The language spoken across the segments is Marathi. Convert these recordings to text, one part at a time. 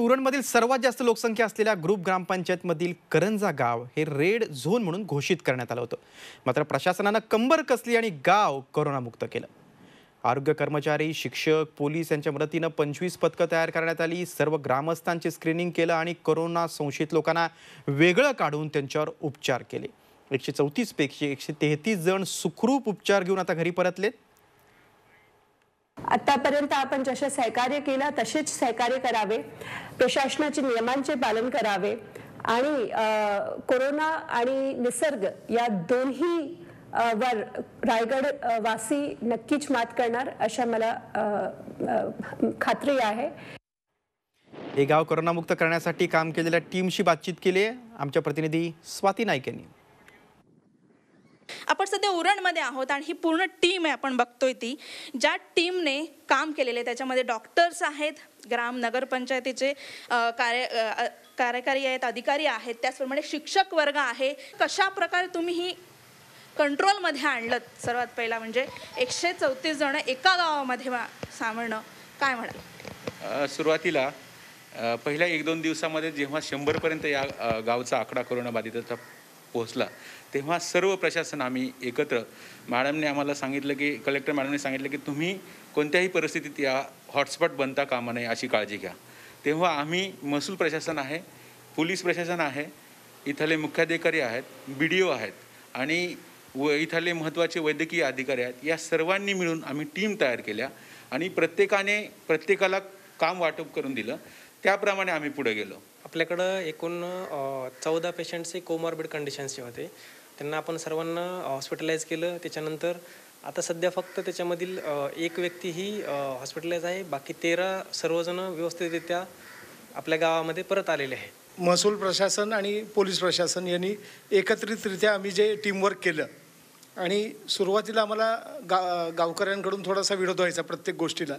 उरणमधील सर्वात जास्त लोकसंख्या असलेल्या ग्रुप ग्रामपंचायतमधील करंजा गाव हे रेड झोन म्हणून घोषित करण्यात आलं होतं मात्र प्रशासनानं कंबर कसली आणि गाव करोनामुक्त केलं आरोग्य कर्मचारी शिक्षक पोलीस यांच्या मदतीनं पंचवीस पथकं तयार करण्यात आली सर्व ग्रामस्थांचे स्क्रीनिंग केलं आणि करोना संशयित लोकांना वेगळं काढून त्यांच्यावर उपचार केले एकशे पेक्षा एकशे तेहतीस जण सुखरूप उपचार घेऊन आता घरी परतलेत आतापर्यंत आपण जसे सहकार्य केला तसेच सहकार्य करावे प्रशासनाचे नियमांचे पालन करावे आणि कोरोना आणि निसर्ग या दोन्ही वर रायगड वासी नक्कीच मात करणार अशा मला खात्री आहे हे गाव कोरोनामुक्त करण्यासाठी काम केलेल्या टीमशी बातचीत केली आहे आमच्या प्रतिनिधी स्वाती नाईक यांनी आपण सध्या उरणमध्ये आहोत आणि ही पूर्ण टीम आहे आपण बघतोय ती ज्या टीमने काम केलेले त्याच्यामध्ये डॉक्टर्स आहेत ग्राम नगरपंचायतीचे कार्य कार्यकारी आहेत अधिकारी आहेत त्याचप्रमाणे शिक्षक वर्ग आहे कशा प्रकारे तुम्ही ही कंट्रोलमध्ये आणलं सर्वात पहिला म्हणजे एकशे चौतीस जण एका गावामध्ये सांभाळणं काय म्हणाल सुरुवातीला पहिल्या एक दोन दिवसामध्ये जेव्हा शंभरपर्यंत या गावचा आकडा कोरोना बाधिताचा पोहोचला तेव्हा सर्व प्रशासन आम्ही एकत्र मॅडमने आम्हाला सांगितलं की कलेक्टर मॅडमने सांगितलं की तुम्ही कोणत्याही परिस्थितीत या हॉटस्पॉट बनता कामा नये अशी काळजी घ्या तेव्हा आम्ही महसूल प्रशासन आहे पोलीस प्रशासन आहे इथले मुख्याधिकारी आहेत बी डी ओ आहेत आणि व इथले महत्त्वाचे वैद्यकीय अधिकारी आहेत या सर्वांनी मिळून आम्ही टीम तयार केल्या आणि प्रत्येकाने प्रत्येकाला काम वाटप करून दिलं त्याप्रमाणे आम्ही पुढे गेलो आपल्याकडं एकूण चौदा पेशंट्सचे कोमॉर्बिड कंडिशन्सचे होते त्यांना आपण सर्वांना हॉस्पिटलाइज केलं त्याच्यानंतर आता सध्या फक्त त्याच्यामधील एक व्यक्ती ही हॉस्पिटलाइज आहे बाकी तेरा सर्वजण व्यवस्थितरित्या आपल्या गावामध्ये परत आलेले आहेत महसूल प्रशासन आणि पोलीस प्रशासन यांनी एकत्रितरित्या आम्ही जे टीमवर्क केलं आणि सुरुवातीला आम्हाला गा गावकऱ्यांकडून थोडासा विरोध व्हायचा प्रत्येक गोष्टीला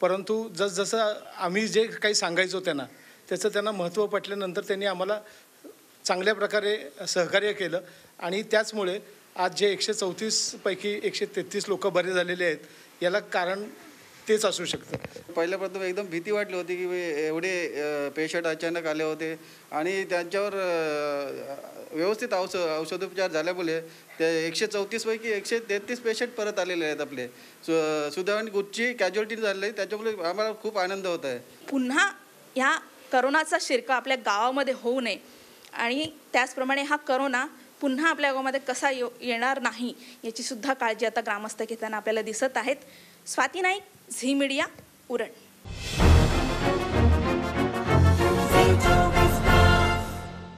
परंतु जसजसं आम्ही जे काही सांगायचो त्यांना त्याचं त्यांना महत्त्व पटल्यानंतर त्यांनी आम्हाला चांगल्या प्रकारे सहकार्य केलं आणि त्याचमुळे आज जे एकशे चौतीसपैकी एकशे तेहतीस लोक बरे झालेले आहेत याला कारण तेच असू शकतं पहिल्यापासून एकदम भीती वाटली होती की एवढे पेशंट अचानक आले होते आणि त्यांच्यावर व्यवस्थित औष औषधोपचार झाल्यामुळे ते एकशे चौतीसपैकी एकशे तेहतीस पेशंट परत आलेले आहेत आपले सु सुदैवान गुच्ची कॅज्युअलिटी झालेली त्याच्यामुळे आम्हाला खूप आनंद होत आहे पुन्हा ह्या करोनाचा शिरका आपल्या गावामध्ये होऊ नये आणि त्याचप्रमाणे हा करोना पुन्हा आपल्या गावामध्ये कसा येऊ येणार नाही याचीसुद्धा काळजी आता ग्रामस्थ घेताना आपल्याला दिसत आहेत स्वाती नाईक झी मीडिया उरण